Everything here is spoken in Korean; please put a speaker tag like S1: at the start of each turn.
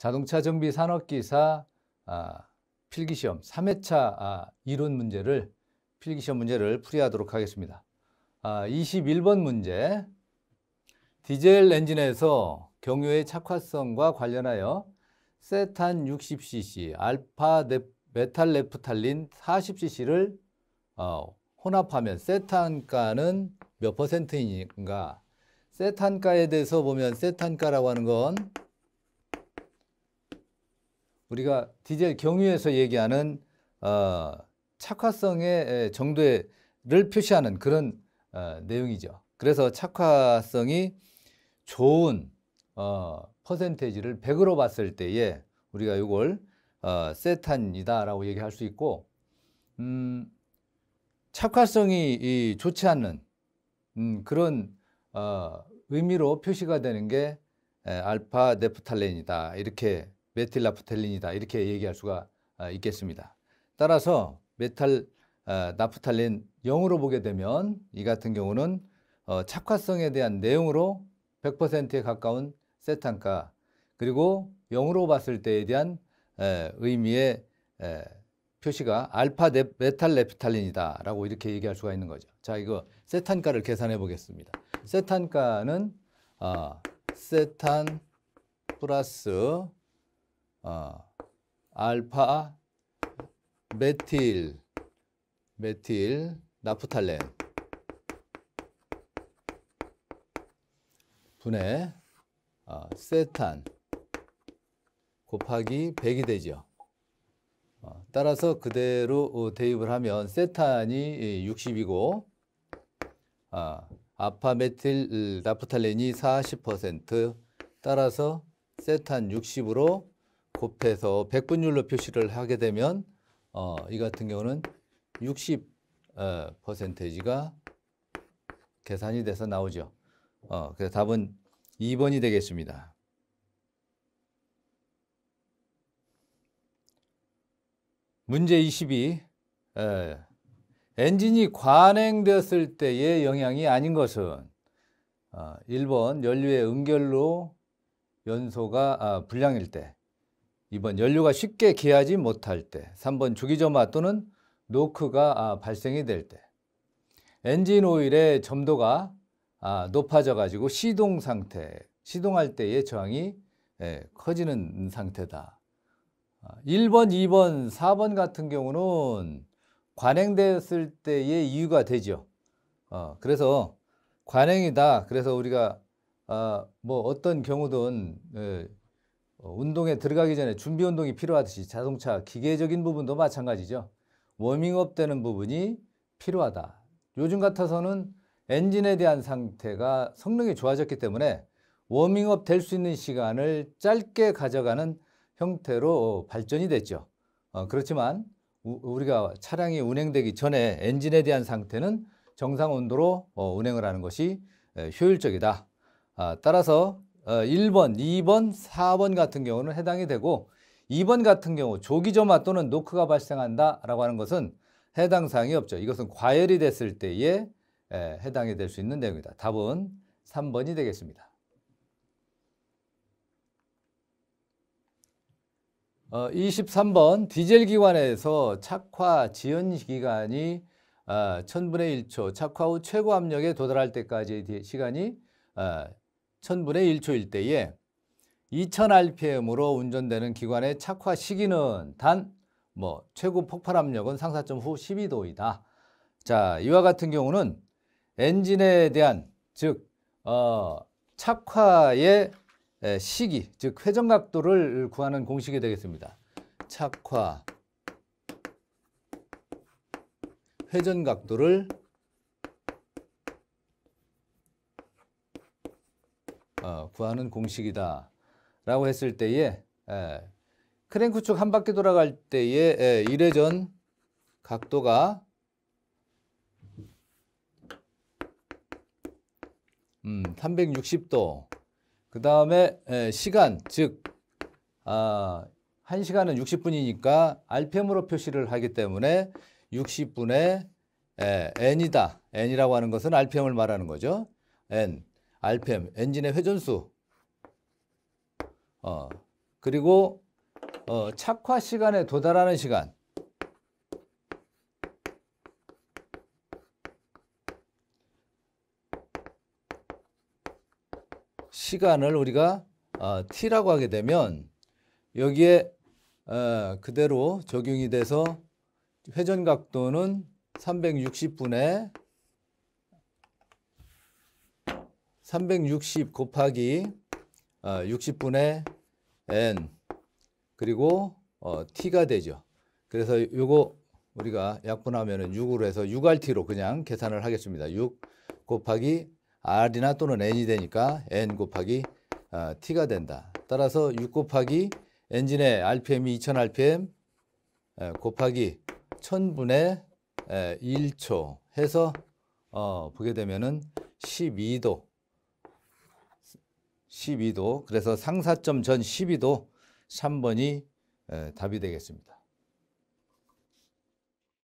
S1: 자동차 정비 산업기사 아, 필기시험 3회차 아, 이론 문제를 필기시험 문제를 풀이하도록 하겠습니다. 아, 21번 문제 디젤 엔진에서 경유의 착화성과 관련하여 세탄 60cc, 알파 넵, 네, 메탈 레프탈린 40cc를 어, 혼합하면 세탄가는 몇 퍼센트인가? 세탄가에 대해서 보면 세탄가라고 하는 건 우리가 디젤 경유에서 얘기하는 어, 착화성의 정도를 표시하는 그런 어, 내용이죠. 그래서 착화성이 좋은 어, 퍼센테이지를 100으로 봤을 때에 우리가 이걸 어, 세탄이다라고 얘기할 수 있고 음, 착화성이 이, 좋지 않는 음, 그런 어, 의미로 표시가 되는 게 알파 네프탈렌이다 이렇게 메틸나프텔린이다 이렇게 얘기할 수가 아, 있겠습니다. 따라서 메탈 아, 나프탈린 0으로 보게 되면 이 같은 경우는 어, 착화성에 대한 내용으로 100%에 가까운 세탄가 그리고 0으로 봤을 때에 대한 의미의 표시가 알파 네, 메탈 레프탈린이다 라고 이렇게 얘기할 수가 있는 거죠. 자 이거 세탄가를 계산해 보겠습니다. 세탄가는 아, 세탄 플러스 어, 알파 메틸 메틸 나프탈렌 분해 어, 세탄 곱하기 100이 되죠. 어, 따라서 그대로 어, 대입을 하면 세탄이 60이고 예, 아, 어, 아파메틸 음, 나프탈렌이 40% 따라서 세탄 60으로 곱해서 백분율로 표시를 하게 되면 어, 이 같은 경우는 60가 어, 계산이 돼서 나오죠. 어, 그래서 답은 2번이 되겠습니다. 문제 22. 에, 엔진이 관행되었을 때의 영향이 아닌 것은 어, 1번 연료의 응결로 연소가 아, 불량일 때 2번 연료가 쉽게 개하지 못할 때 3번 주기점화 또는 노크가 아, 발생이 될때 엔진 오일의 점도가 아, 높아져 가지고 시동 상태 시동할 때의 저항이 예, 커지는 상태다 1번, 아, 2번, 4번 같은 경우는 관행되었을 때의 이유가 되죠 어, 그래서 관행이다 그래서 우리가 어, 뭐 어떤 경우든 예, 어, 운동에 들어가기 전에 준비 운동이 필요하듯이 자동차 기계적인 부분도 마찬가지죠. 워밍업 되는 부분이 필요하다. 요즘 같아서는 엔진에 대한 상태가 성능이 좋아졌기 때문에 워밍업 될 수 있는 시간을 짧게 가져가는 형태로 발전이 됐죠. 어, 그렇지만 우, 리가 차량이 운행되기 전에 엔진에 대한 상태는 정상 온도로 어, 운행을 하는 것이 효율적이다. 아, 따라서 1번, 어, 2번, 4번 같은 경우는 해당이 되고 2번 같은 경우 조기 점화 또는 노크가 발생한다 라고 하는 것은 해당 사항이 없죠. 이것은 과열이 됐을 때에 해당이 될 수 있는 내용입니다 답은 3번이 되겠습니다. 23번 어, 디젤 기관에서 착화 지연 기간이 1000분의 아, 1초, 착화 후 최고 압력에 도달할 때까지의 시간이 아, 1000분의 1초일 때에 2000rpm으로 운전되는 기관의 착화 시기는 단 뭐 최고 폭발 압력은 상사점 후 12도이다. 자, 이와 같은 경우는 엔진에 대한 즉 어, 착화의 시기, 즉 회전각도를 구하는 공식이 되겠습니다. 착화 회전각도를 어, 구하는 공식이다 라고 했을 때에 에, 예, 크랭크 축한 바퀴 돌아갈 때에 에, 예, 1회전 각도가 음, 360도 그 다음에 예, 시간 즉 아, 1시간은 60분이니까 RPM으로 표시를 하기 때문에 60분의 에, N이다. N이라고 하는 것은 RPM을 말하는 거죠. N. RPM, 엔진의 회전수, 어, 그리고 어, 착화 시간에 도달하는 시간, 시간을 우리가 어, T라고 하게 되면 여기에 어, 그대로 적용이 돼서 회전각도는 360분의 360 곱하기 60분의 어, n 그리고 어, t가 되죠. 그래서 이거 우리가 약분하면 6으로 해서 6rt로 그냥 계산을 하겠습니다. 6 곱하기 r이나 또는 n이 되니까 n 곱하기 어, t가 된다. 따라서 6 곱하기 엔진의 rpm이 2000rpm 곱하기 1000분의 1초 해서 어, 보게 되면은 12도 12도 그래서 상사점 전 12도 3번이 답이 되겠습니다.